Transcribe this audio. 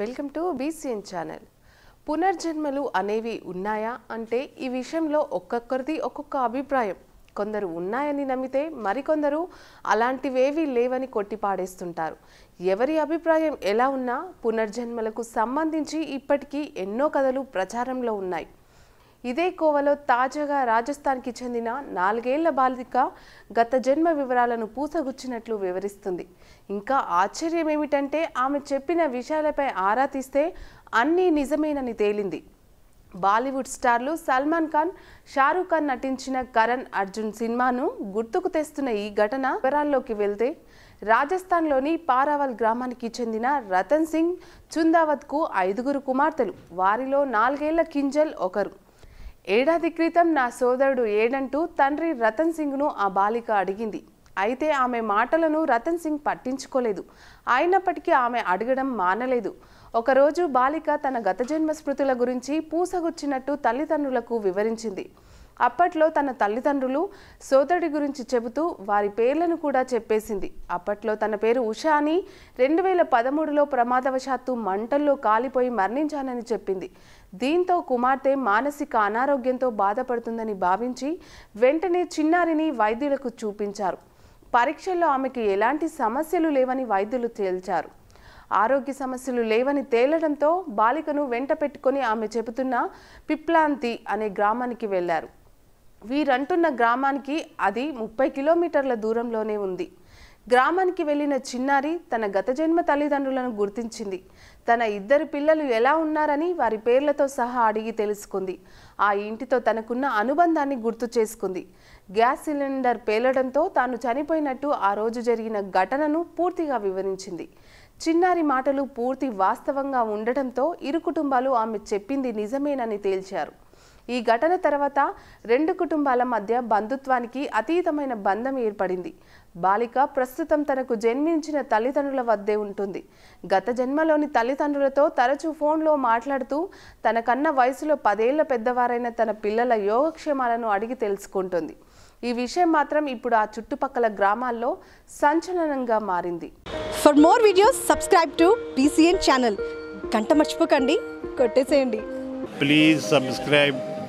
welcome to BCN channel పునర్జన్మలు అనేవి ఉన్నాయా అంటే ఈ విషయంలో ఒక్కొక్కరిది ఒక్కొక్క అభిప్రాయం కొందరు ఉన్నాయని నమ్మితే మరికొందరు అలాంటివేవీ లేవని కొట్టిపాడేస్తుంటారు ఎవరి అభిప్రాయం ఎలా ఉన్నా పునర్జన్మలకు సంబంధించి ఇప్పటికీ ఎన్నో కథలు ప్రచారంలో ఉన్నాయి ఇదే కోవలో తాజాగా రాజస్థాన్కి చెందిన నాలుగేళ్ల బాలిక గత జన్మ వివరాలను పూసగుచ్చినట్లు వివరిస్తుంది ఇంకా ఆశ్చర్యం ఏమిటంటే ఆమె చెప్పిన విషయాలపై ఆరా తీస్తే అన్నీ నిజమేనని తేలింది బాలీవుడ్ స్టార్లు సల్మాన్ ఖాన్ షారూఖ్ ఖాన్ నటించిన కరణ్ అర్జున్ సినిమాను గుర్తుకు తెస్తున్న ఈ ఘటన వివరాల్లోకి వెళ్తే రాజస్థాన్లోని పారావల్ గ్రామానికి చెందిన రతన్ సింగ్ చుందావత్కు ఐదుగురు కుమార్తెలు వారిలో నాలుగేళ్ల కింజల్ ఒకరు ఏడాది క్రితం నా సోదరుడు ఏడంటూ తండ్రి రతన్ సింగ్ను ఆ బాలిక అడిగింది అయితే ఆమె మాటలను రతన్ సింగ్ పట్టించుకోలేదు అయినప్పటికీ ఆమె అడగడం మానలేదు ఒకరోజు బాలిక తన గత జన్మ స్మృతుల గురించి పూసగుచ్చినట్టు తల్లిదండ్రులకు వివరించింది అప్పట్లో తన తల్లిదండ్రులు సోదరుడి గురించి చెబుతూ వారి పేర్లను కూడా చెప్పేసింది అప్పట్లో తన పేరు ఉషా అని రెండు వేల పదమూడులో ప్రమాదవశాత్తు మంటల్లో కాలిపోయి మరణించానని చెప్పింది దీంతో కుమార్తె మానసిక అనారోగ్యంతో బాధపడుతుందని భావించి వెంటనే చిన్నారిని వైద్యులకు చూపించారు పరీక్షల్లో ఆమెకి ఎలాంటి సమస్యలు లేవని వైద్యులు తేల్చారు ఆరోగ్య సమస్యలు లేవని తేలడంతో బాలికను వెంట పెట్టుకుని ఆమె చెబుతున్న పిప్లాంతి అనే గ్రామానికి వెళ్లారు వీరంటున్న గ్రామానికి అది ముప్పై కిలోమీటర్ల దూరంలోనే ఉంది గ్రామానికి వెళ్ళిన చిన్నారి తన గత జన్మ తల్లిదండ్రులను గుర్తించింది తన ఇద్దరు పిల్లలు ఎలా ఉన్నారని వారి పేర్లతో సహా అడిగి తెలుసుకుంది ఆ ఇంటితో తనకున్న అనుబంధాన్ని గుర్తు చేసుకుంది గ్యాస్ సిలిండర్ పేలడంతో తాను చనిపోయినట్టు ఆ రోజు జరిగిన ఘటనను పూర్తిగా వివరించింది చిన్నారి మాటలు పూర్తి వాస్తవంగా ఉండటంతో ఇరు కుటుంబాలు ఆమె చెప్పింది నిజమేనని తేల్చారు ఈ ఘటన తర్వాత రెండు కుటుంబాల మధ్య బంధుత్వానికి అతీతమైన బంధం ఏర్పడింది బాలిక ప్రస్తుతం తనకు జన్మించిన తల్లిదండ్రుల వద్దే ఉంటుంది గత జన్మలోని తల్లిదండ్రులతో తరచూ ఫోన్లో మాట్లాడుతూ తనకన్న వయసులో పదేళ్ల పెద్దవారైన తన పిల్లల యోగక్షేమాలను అడిగి తెలుసుకుంటుంది ఈ విషయం మాత్రం ఇప్పుడు ఆ చుట్టుపక్కల గ్రామాల్లో సంచలనంగా మారింది for more videos subscribe to PCN channel గంట మర్చిపోకండి కొట్టేసేయండి ప్లీజ్ సబ్స్క్రైబ్